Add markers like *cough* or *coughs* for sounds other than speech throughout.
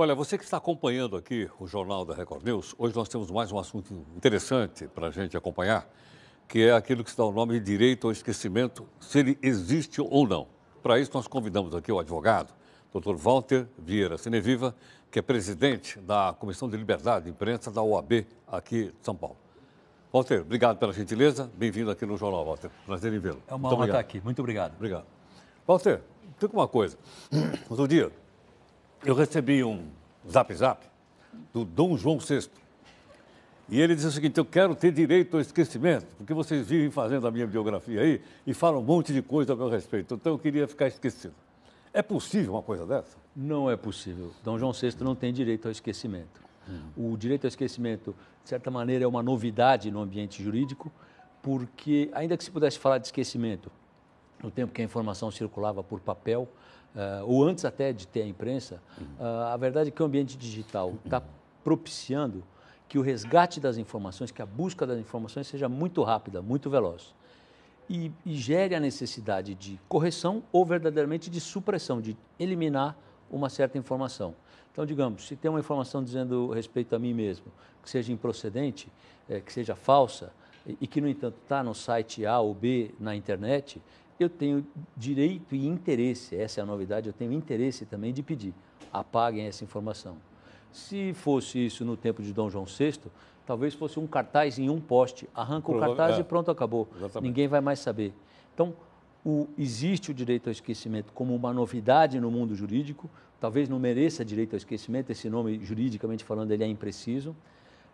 Olha, você que está acompanhando aqui o Jornal da Record News, hoje nós temos mais um assunto interessante para a gente acompanhar, que é aquilo que se dá o nome de direito ao esquecimento, se ele existe ou não. Para isso, nós convidamos aqui o advogado, Dr. Walter Vieira Cineviva, que é presidente da Comissão de Liberdade de Imprensa da OAB aqui de São Paulo. Walter, obrigado pela gentileza. Bem-vindo aqui no Jornal, Walter. Prazer em vê-lo. É uma honra estar aqui. Muito obrigado. Obrigado. Walter, tem uma coisa. *clears throat* Outro dia, eu recebi um zap zap do Dom João VI. E ele diz o seguinte: Eu quero ter direito ao esquecimento, porque vocês vivem fazendo a minha biografia aí e falam um monte de coisa a meu respeito. Então eu queria ficar esquecido. É possível uma coisa dessa? Não é possível. Dom João VI não tem direito ao esquecimento. Hum. O direito ao esquecimento, de certa maneira, é uma novidade no ambiente jurídico, porque, ainda que se pudesse falar de esquecimento, no tempo que a informação circulava por papel, uh, ou antes até de ter a imprensa, uh, a verdade é que o ambiente digital está propiciando que o resgate das informações, que a busca das informações seja muito rápida, muito veloz. E, e gere a necessidade de correção ou verdadeiramente de supressão, de eliminar uma certa informação. Então, digamos, se tem uma informação dizendo respeito a mim mesmo, que seja improcedente, é, que seja falsa, e, e que, no entanto, está no site A ou B na internet, eu tenho direito e interesse, essa é a novidade, eu tenho interesse também de pedir, apaguem essa informação. Se fosse isso no tempo de Dom João VI, talvez fosse um cartaz em um poste, arranca o cartaz é. e pronto, acabou. Exatamente. Ninguém vai mais saber. Então, o, existe o direito ao esquecimento como uma novidade no mundo jurídico, talvez não mereça direito ao esquecimento, esse nome juridicamente falando ele é impreciso,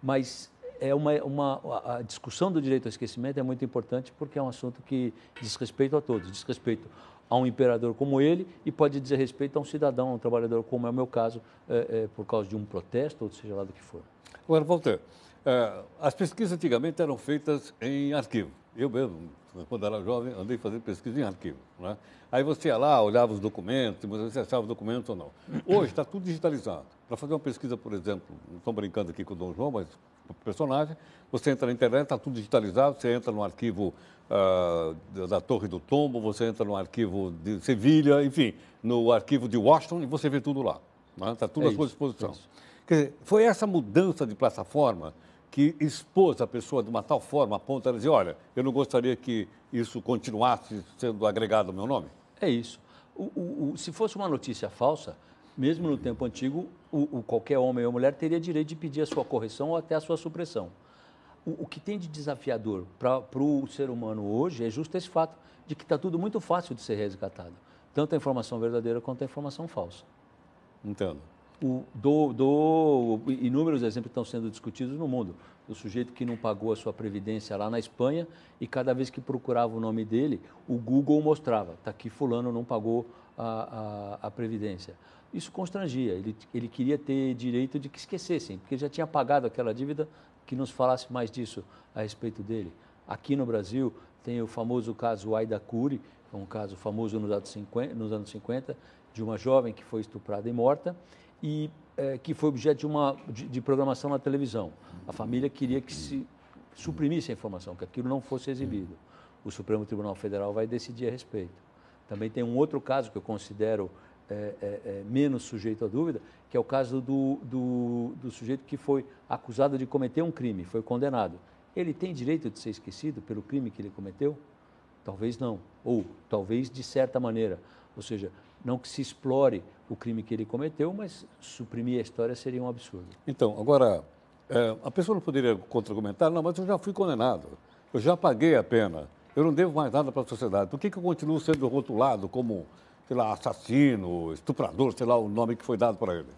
mas é uma, uma, a discussão do direito ao esquecimento é muito importante porque é um assunto que diz respeito a todos, diz respeito a um imperador como ele e pode dizer respeito a um cidadão, a um trabalhador, como é o meu caso, é, é, por causa de um protesto ou seja lá do que for. Agora, Walter, eh, as pesquisas antigamente eram feitas em arquivo. Eu mesmo, quando era jovem, andei fazendo pesquisa em arquivo. Né? Aí você ia lá, olhava os documentos, você achava os documento ou não. Hoje está tudo digitalizado. Para fazer uma pesquisa, por exemplo, não estou brincando aqui com o Dom João, mas personagem. Você entra na internet, está tudo digitalizado, você entra no arquivo uh, da Torre do Tombo, você entra no arquivo de Sevilha, enfim, no arquivo de Washington e você vê tudo lá. Está né? Tá tudo é à isso, sua disposição. É Quer dizer, foi essa mudança de plataforma que expôs a pessoa de uma tal forma a ponto de dizer, olha, eu não gostaria que isso continuasse sendo agregado ao meu nome? É isso. O, o, o, se fosse uma notícia falsa, mesmo no tempo antigo, o, o, qualquer homem ou mulher teria direito de pedir a sua correção ou até a sua supressão. O, o que tem de desafiador para o ser humano hoje é justo esse fato de que está tudo muito fácil de ser resgatado, tanto a informação verdadeira quanto a informação falsa. Entendo. O, do, do, inúmeros exemplos estão sendo discutidos no mundo. O sujeito que não pagou a sua previdência lá na Espanha e cada vez que procurava o nome dele, o Google mostrava, está aqui fulano não pagou a, a, a Previdência. Isso constrangia, ele, ele queria ter direito de que esquecessem, porque ele já tinha pagado aquela dívida, que não se falasse mais disso a respeito dele. Aqui no Brasil tem o famoso caso Aida Cury, que é um caso famoso nos anos 50, nos anos 50 de uma jovem que foi estuprada e morta e é, que foi objeto de, uma, de, de programação na televisão. A família queria que se suprimisse a informação, que aquilo não fosse exibido. O Supremo Tribunal Federal vai decidir a respeito. Também tem um outro caso que eu considero é, é, é, menos sujeito à dúvida, que é o caso do, do, do, sujeito que foi acusado de cometer um crime, foi condenado. Ele tem direito de ser esquecido pelo crime que ele cometeu? Talvez não, ou talvez de certa maneira. Ou seja, não que se explore o crime que ele cometeu, mas suprimir a história seria um absurdo. Então, agora, é, a pessoa não poderia contra-argumentar, não, mas eu já fui condenado, eu já paguei a pena. Eu não devo mais nada para a sociedade. Por que, que eu continuo sendo rotulado como, sei lá, assassino, estuprador, sei lá o nome que foi dado para ele?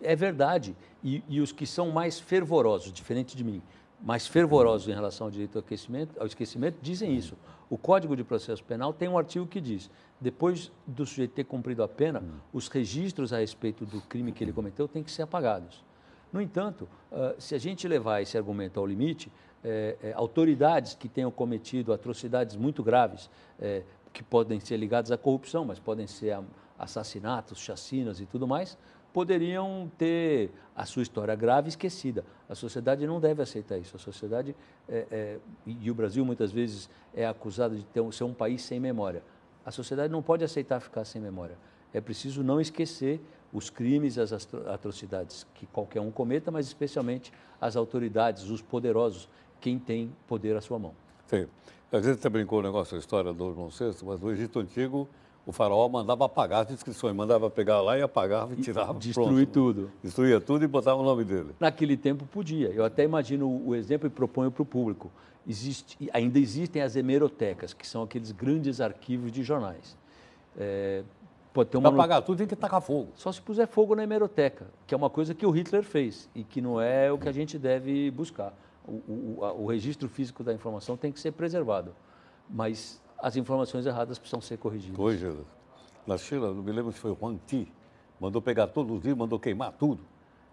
É, é verdade. E, e, os que são mais fervorosos, diferente de mim, mais fervorosos em relação ao direito ao esquecimento, ao esquecimento dizem isso. O Código de Processo Penal tem um artigo que diz: depois do sujeito ter cumprido a pena, os registros a respeito do crime que ele cometeu têm que ser apagados. No entanto, ah, se a gente levar esse argumento ao limite, é, é, autoridades que tenham cometido atrocidades muito graves, é, que podem ser ligadas à corrupção, mas podem ser assassinatos, chacinas e tudo mais, poderiam ter a sua história grave esquecida. A sociedade não deve aceitar isso. A sociedade, é, é, e o Brasil muitas vezes é acusado de ter, ser um país sem memória. A sociedade não pode aceitar ficar sem memória. É preciso não esquecer os crimes, as atrocidades que qualquer um cometa, mas especialmente as autoridades, os poderosos, quem tem poder à sua mão. Sim. A gente até brincou o negócio da história do Dom VI, mas no Egito Antigo o faraó mandava apagar as inscrições, mandava pegar lá e apagava e tirava. E destruir pronto. tudo. Destruía tudo e botava o nome dele. Naquele tempo podia. Eu até imagino o exemplo e proponho para o público. Existe, ainda existem as hemerotecas, que são aqueles grandes arquivos de jornais. É, pode ter uma... Para apagar tudo tem que tacar fogo. Só se puser fogo na hemeroteca, que é uma coisa que o Hitler fez e que não é o que a gente deve buscar o, o, a, o registro físico da informação tem que ser preservado, mas as informações erradas precisam ser corrigidas. Hoje, na China, não me lembro se foi o Huang Ti, mandou pegar todos os livros, mandou queimar tudo.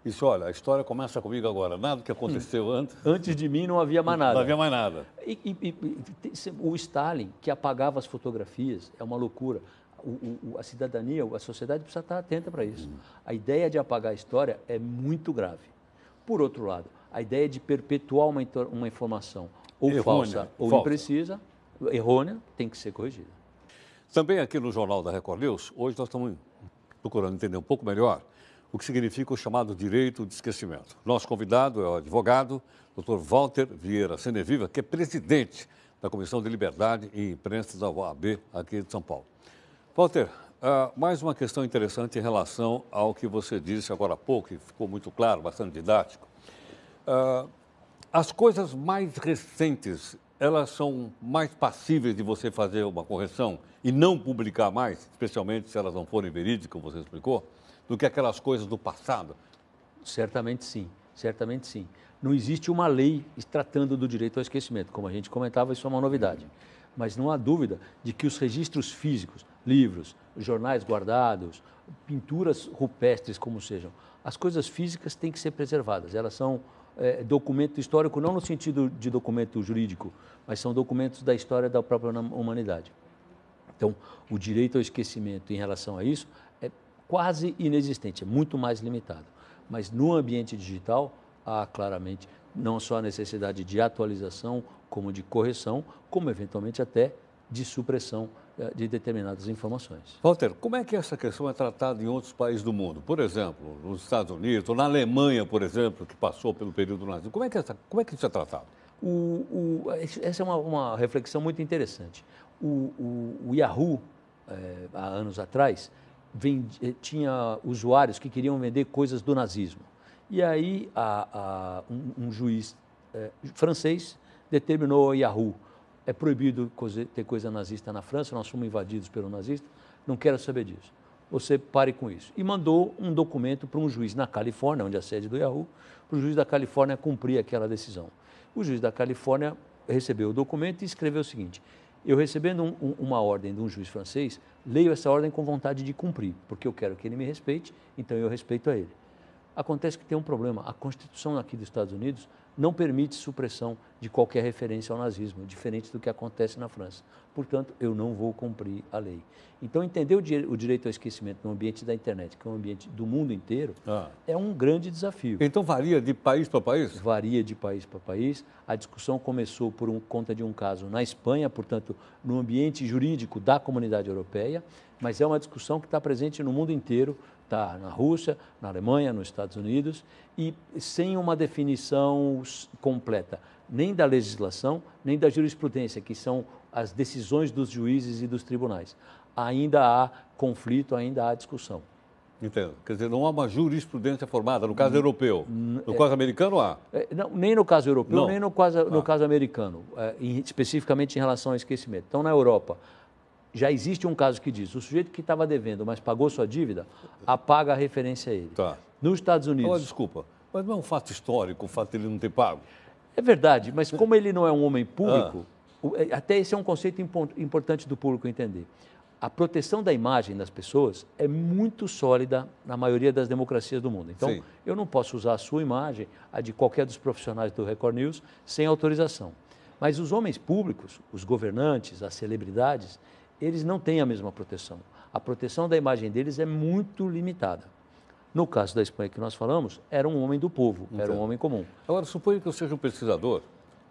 Isso, olha, a história começa comigo agora. Nada que aconteceu hum. antes. Antes de mim não havia mais nada. Não havia mais nada. E, e, e, o Stalin, que apagava as fotografias, é uma loucura. O, o, a cidadania, a sociedade precisa estar atenta para isso. Hum. A ideia de apagar a história é muito grave. Por outro lado, a ideia de perpetuar uma, uma informação ou errônea, falsa ou falsa. imprecisa, errônea, tem que ser corrigida. Também aqui no Jornal da Record News, hoje nós estamos procurando entender um pouco melhor o que significa o chamado direito de esquecimento. Nosso convidado é o advogado Dr. Walter Vieira Seneviva, que é presidente da Comissão de Liberdade e Imprensa da OAB aqui de São Paulo. Walter, Uh, mais uma questão interessante em relação ao que você disse agora há pouco, que ficou muito claro, bastante didático. Uh, as coisas mais recentes, elas são mais passíveis de você fazer uma correção e não publicar mais, especialmente se elas não forem verídicas, como você explicou, do que aquelas coisas do passado? Certamente sim, certamente sim. Não existe uma lei tratando do direito ao esquecimento. Como a gente comentava, isso é uma novidade. Mas não há dúvida de que os registros físicos, livros, jornais guardados, pinturas rupestres, como sejam. As coisas físicas têm que ser preservadas, elas são é, documento histórico, não no sentido de documento jurídico, mas são documentos da história da própria humanidade. Então, o direito ao esquecimento em relação a isso é quase inexistente, é muito mais limitado. Mas no ambiente digital, há claramente não só a necessidade de atualização, como de correção, como eventualmente até de supressão eh, de determinadas informações. Walter, como é que essa questão é tratada em outros países do mundo? Por exemplo, nos Estados Unidos, ou na Alemanha, por exemplo, que passou pelo período nazista. Como é que, essa, é como é que isso é tratado? O, o, essa é uma, uma, reflexão muito interessante. O, o Yahoo, é, há anos atrás, eh, tinha usuários que queriam vender coisas do nazismo. E aí a, a, um, um, juiz é, francês determinou ao Yahoo é proibido ter coisa nazista na França, nós fomos invadidos pelo nazista, não quero saber disso. Você pare com isso. E mandou um documento para um juiz na Califórnia, onde é a sede do Yahoo, para o juiz da Califórnia cumprir aquela decisão. O juiz da Califórnia recebeu o documento e escreveu o seguinte: eu recebendo um, um, uma ordem de um juiz francês, leio essa ordem com vontade de cumprir, porque eu quero que ele me respeite, então eu respeito a ele. Acontece que tem um problema. A Constituição aqui dos Estados Unidos não permite supressão de qualquer referência ao nazismo, diferente do que acontece na França. Portanto, eu não vou cumprir a lei. Então, entender o, direito ao esquecimento no ambiente da internet, que é um ambiente do mundo inteiro, ah. é um grande desafio. Então, varia de país para país? Varia de país para país. A discussão começou por um, conta de um caso na Espanha, portanto, no ambiente jurídico da comunidade europeia, mas é uma discussão que está presente no mundo inteiro está na Rússia, na Alemanha, nos Estados Unidos, e sem uma definição completa, nem da legislação, nem da jurisprudência, que são as decisões dos juízes e dos tribunais. Ainda há conflito, ainda há discussão. Entendo. Quer dizer, não há uma jurisprudência formada, no caso europeu. No é caso americano há? É, não, nem no caso europeu, não. nem no caso, ah. no caso americano, é, especificamente em relação ao esquecimento. Então, na Europa, já existe um caso que diz: o sujeito que estava devendo, mas pagou sua dívida, apaga a referência a ele. Tá. Nos Estados então, Unidos. Oh, desculpa, mas não é um fato histórico o fato de ele não ter pago. É verdade, mas como ele não é um homem público, ah. É, até esse é um conceito importante do público entender. A proteção da imagem das pessoas é muito sólida na maioria das democracias do mundo. Então, Sim. eu não posso usar a sua imagem, a de qualquer dos profissionais do Record News, sem autorização. Mas os homens públicos, os governantes, as celebridades, eles não têm a mesma proteção. A proteção da imagem deles é muito limitada. No caso da Espanha que nós falamos, era um homem do povo, Entendo. era um homem comum. Agora, suponha que eu seja um pesquisador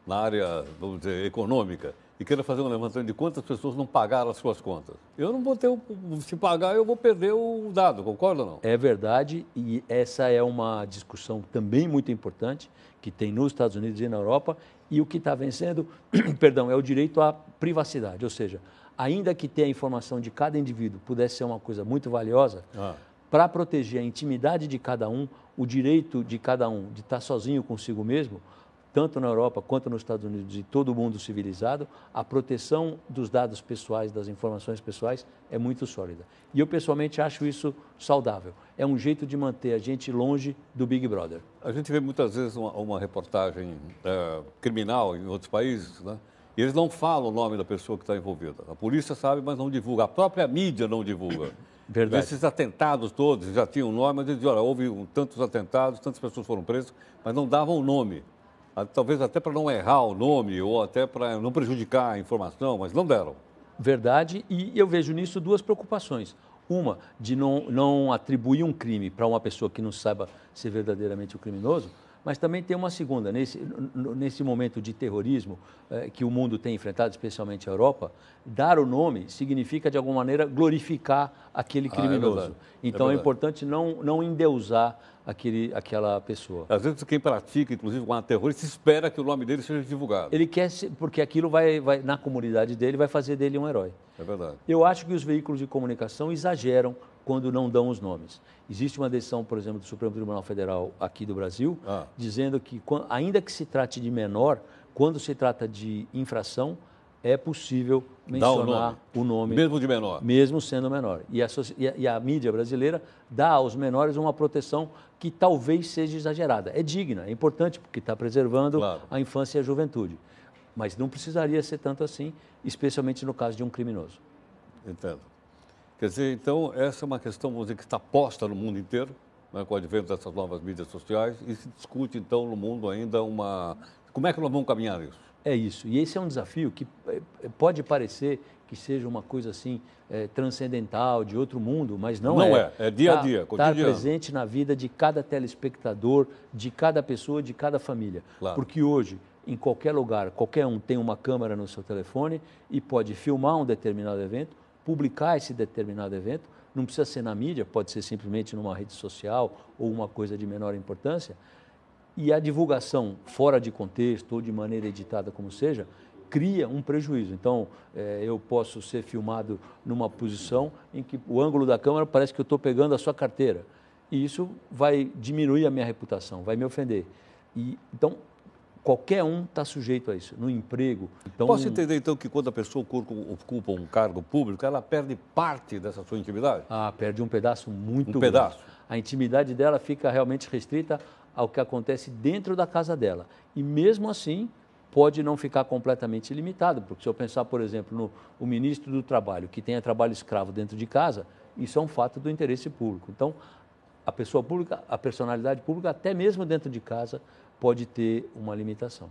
na área, vamos dizer, econômica e queira fazer um levantamento de quantas pessoas não pagaram as suas contas. Eu não vou ter, o, se pagar, eu vou perder o dado, concorda ou não? É verdade, e essa é uma discussão também muito importante que tem nos Estados Unidos e na Europa, e o que está vencendo, *clears throat* perdão, é o direito à privacidade, ou seja, ainda que ter a informação de cada indivíduo pudesse ser uma coisa muito valiosa, ah. para proteger a intimidade de cada um, o direito de cada um de estar tá sozinho consigo mesmo, tanto na Europa quanto nos Estados Unidos e todo mundo civilizado, a proteção dos dados pessoais, das informações pessoais, é muito sólida. E eu pessoalmente acho isso saudável. É um jeito de manter a gente longe do Big Brother. A gente vê muitas vezes uma, uma reportagem é, criminal em outros países, né? Eles não falam o nome da pessoa que está envolvida. A polícia sabe, mas não divulga. A própria mídia não divulga. *coughs* Verdade. Esses atentados todos já tinham nome, mas eles diziam, olha, houve tantos atentados, tantas pessoas foram presas, mas não davam o nome. Ah, talvez até para não errar o nome ou até para não prejudicar a informação, mas não deram. Verdade, e eu vejo nisso duas preocupações. Uma, de não, não atribuir um crime para uma pessoa que não saiba ser verdadeiramente o criminoso, mas também tem uma segunda. Nesse, nesse momento de terrorismo eh, que o mundo tem enfrentado, especialmente a Europa, dar o nome significa, de alguma maneira, glorificar aquele ah, é criminoso. Ah, é então é, é, importante não, não endeusar aquele, aquela pessoa. Às vezes quem pratica, inclusive, um a terrorista, espera que o nome dele seja divulgado. Ele quer, porque aquilo vai, vai, na comunidade dele, vai fazer dele um herói. É verdade. Eu acho que os veículos de comunicação exageram quando não dão os nomes. Existe uma decisão, por exemplo, do Supremo Tribunal Federal aqui do Brasil, ah. dizendo que, ainda que se trate de menor, quando se trata de infração, é possível mencionar nome. o nome. Mesmo de menor. Mesmo sendo menor. E a, e, a, e a, mídia brasileira dá aos menores uma proteção que talvez seja exagerada. É digna, é importante, porque está preservando claro. a infância e a juventude. Mas não precisaria ser tanto assim, especialmente no caso de um criminoso. Entendo. Quer dizer, então, essa é uma questão vamos dizer, que está posta no mundo inteiro, né, com o advento dessas novas mídias sociais, e se discute, então, no mundo ainda uma. Como é que nós vamos caminhar isso? É isso. E esse é um desafio que é, é, pode parecer que seja uma coisa assim é, transcendental, de outro mundo, mas não, não é. Não é, é dia tá, a dia, tá cotidiano. Estar presente na vida de cada telespectador, de cada pessoa, de cada família. Claro. Porque hoje, em qualquer lugar, qualquer um tem uma câmera no seu telefone e pode filmar um determinado evento publicar esse determinado evento, não precisa ser na mídia, pode ser simplesmente numa rede social ou uma coisa de menor importância. E a divulgação fora de contexto ou de maneira editada, como seja, cria um prejuízo. Então, eh, eu posso ser filmado numa posição em que o ângulo da câmera parece que eu estou pegando a sua carteira. E isso vai diminuir a minha reputação, vai me ofender. E, então, Qualquer um está sujeito a isso, no emprego. Então, Posso entender, então, que quando a pessoa ocupa um cargo público, ela perde parte dessa sua intimidade? Ah, perde um pedaço muito um grande. pedaço. A intimidade dela fica realmente restrita ao que acontece dentro da casa dela. E mesmo assim, pode não ficar completamente limitado, porque se eu pensar, por exemplo, no o ministro do Trabalho, que tenha trabalho escravo dentro de casa, isso é um fato do interesse público. Então, a pessoa pública, a personalidade pública, até mesmo dentro de casa, pode ter uma limitação.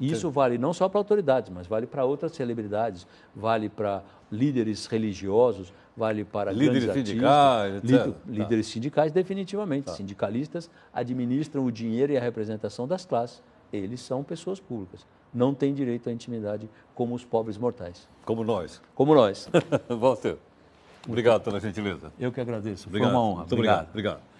E isso vale não só para autoridades, mas vale para outras celebridades, vale para líderes religiosos, vale para líderes sindicais, líder, tá. líderes sindicais definitivamente. Tá. Sindicalistas administram o dinheiro e a representação das classes. Eles são pessoas públicas. Não têm direito à intimidade como os pobres mortais. Como nós. Como nós. *laughs* Walter, obrigado pela gentileza. Eu que agradeço. Obrigado. Foi uma honra. Muito obrigado. obrigado.